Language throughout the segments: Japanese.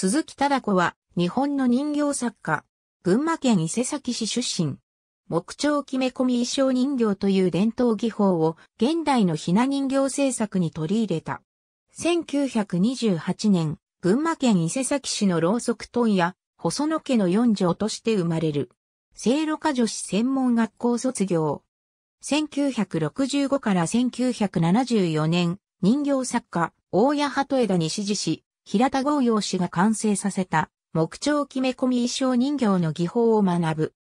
鈴木忠子は、日本の人形作家、群馬県伊勢崎市出身。木彫決め込み衣装人形という伝統技法を現代のひな人形制作に取り入れた。1928年、群馬県伊勢崎市のろうそく問屋、細野家の四女として生まれる。聖路家女子専門学校卒業。1965から1974年、人形作家、大谷鳩枝に支持し、平田豪洋氏が完成させた木彫決め込み衣装人形の技法を学ぶ。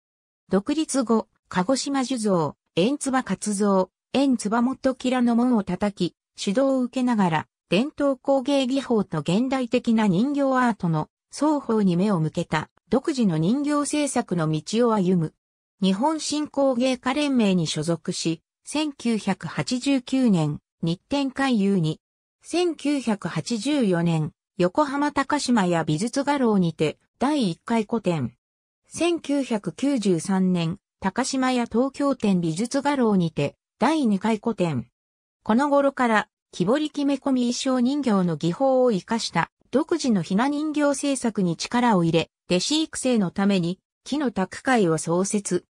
独立後、鹿児島酒造、縁つば活造、縁つば元キラの門を叩き、指導を受けながら、伝統工芸技法と現代的な人形アートの双方に目を向けた独自の人形制作の道を歩む。日本新工芸家連盟に所属し、1989年、日展開遊に、1984年、横浜高島屋美術画廊にて第1回個展。1993年、高島屋東京店美術画廊にて第2回個展。この頃から木彫り決め込み衣装人形の技法を活かした独自のひな人形制作に力を入れ、弟子育成のために木の宅会を創設。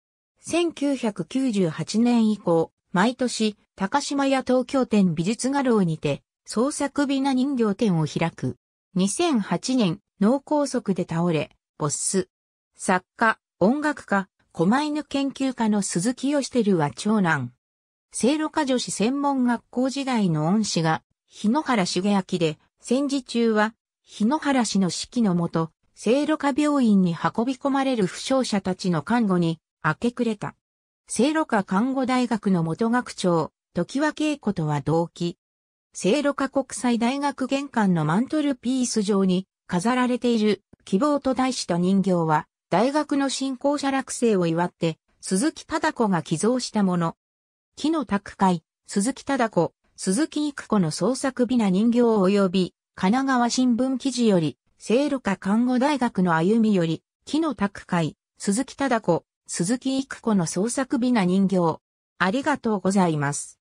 1998年以降、毎年、高島屋東京店美術画廊にて、創作美な人形展を開く。2008年、脳梗塞で倒れ、ボス。作家、音楽家、狛犬研究家の鈴木義輝は長男。聖路家女子専門学校時代の恩師が、日野原茂明で、戦時中は、日野原氏の指揮のもと、聖路家病院に運び込まれる負傷者たちの看護に、明け暮れた。聖路家看護大学の元学長、時和恵子とは同期、聖路加国際大学玄関のマントルピース上に飾られている希望と題した人形は、大学の新校舎落成を祝って、鈴木忠子が寄贈したもの。木の宅会、鈴木忠子、鈴木育子の創作美な人形及び、神奈川新聞記事より、聖路加看護大学の歩みより、木の宅会、鈴木忠子、鈴木育子の創作美な人形。ありがとうございます。